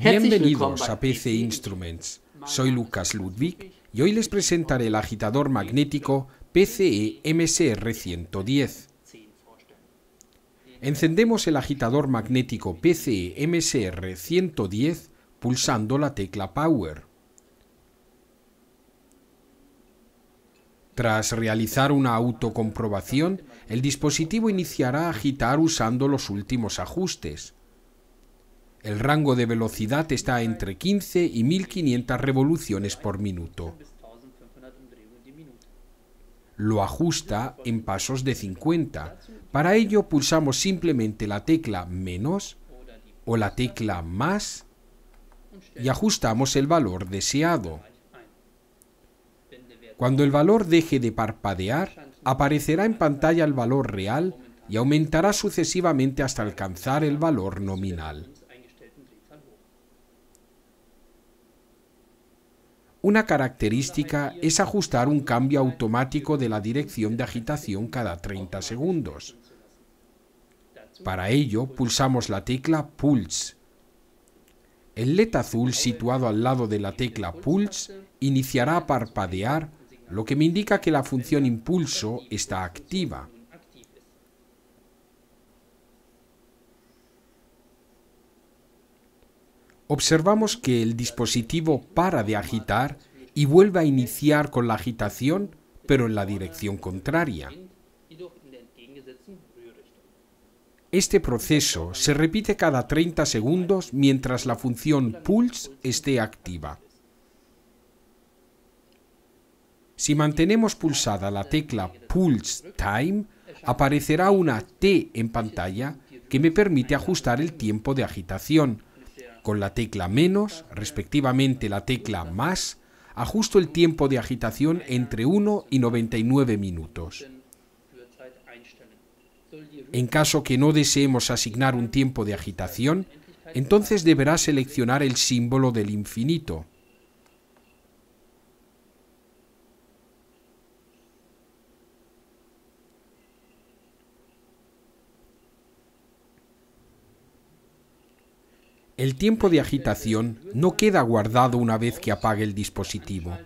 Bienvenidos a PC Instruments. Soy Lucas Ludwig y hoy les presentaré el agitador magnético PCE MSR110. Encendemos el agitador magnético PCE MSR110 pulsando la tecla Power. Tras realizar una autocomprobación, el dispositivo iniciará a agitar usando los últimos ajustes. El rango de velocidad está entre 15 y 1500 revoluciones por minuto. Lo ajusta en pasos de 50. Para ello pulsamos simplemente la tecla menos o la tecla más y ajustamos el valor deseado. Cuando el valor deje de parpadear, aparecerá en pantalla el valor real y aumentará sucesivamente hasta alcanzar el valor nominal. Una característica es ajustar un cambio automático de la dirección de agitación cada 30 segundos. Para ello, pulsamos la tecla Pulse. El LED azul situado al lado de la tecla Pulse iniciará a parpadear, lo que me indica que la función impulso está activa. observamos que el dispositivo para de agitar y vuelve a iniciar con la agitación, pero en la dirección contraria. Este proceso se repite cada 30 segundos mientras la función Pulse esté activa. Si mantenemos pulsada la tecla Pulse Time, aparecerá una T en pantalla que me permite ajustar el tiempo de agitación, con la tecla menos, respectivamente la tecla más, ajusto el tiempo de agitación entre 1 y 99 minutos. En caso que no deseemos asignar un tiempo de agitación, entonces deberá seleccionar el símbolo del infinito, El tiempo de agitación no queda guardado una vez que apague el dispositivo.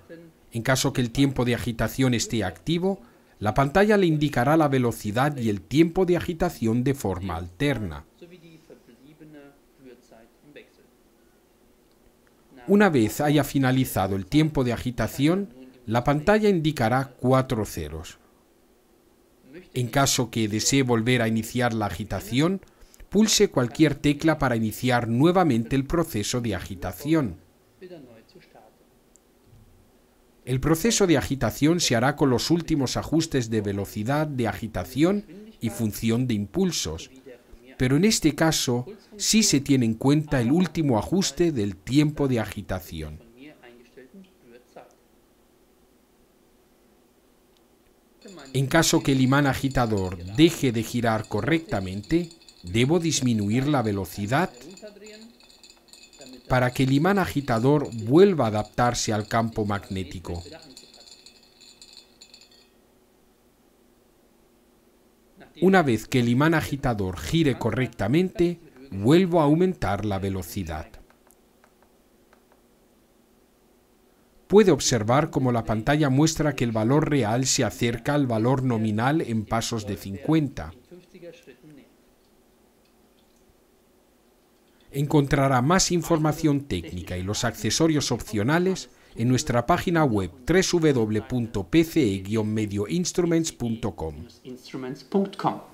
En caso que el tiempo de agitación esté activo, la pantalla le indicará la velocidad y el tiempo de agitación de forma alterna. Una vez haya finalizado el tiempo de agitación, la pantalla indicará cuatro ceros. En caso que desee volver a iniciar la agitación, pulse cualquier tecla para iniciar nuevamente el proceso de agitación. El proceso de agitación se hará con los últimos ajustes de velocidad de agitación y función de impulsos, pero en este caso sí se tiene en cuenta el último ajuste del tiempo de agitación. En caso que el imán agitador deje de girar correctamente, ¿Debo disminuir la velocidad? Para que el imán agitador vuelva a adaptarse al campo magnético. Una vez que el imán agitador gire correctamente, vuelvo a aumentar la velocidad. puede observar cómo la pantalla muestra que el valor real se acerca al valor nominal en pasos de 50. Encontrará más información técnica y los accesorios opcionales en nuestra página web www.pce-medioinstruments.com.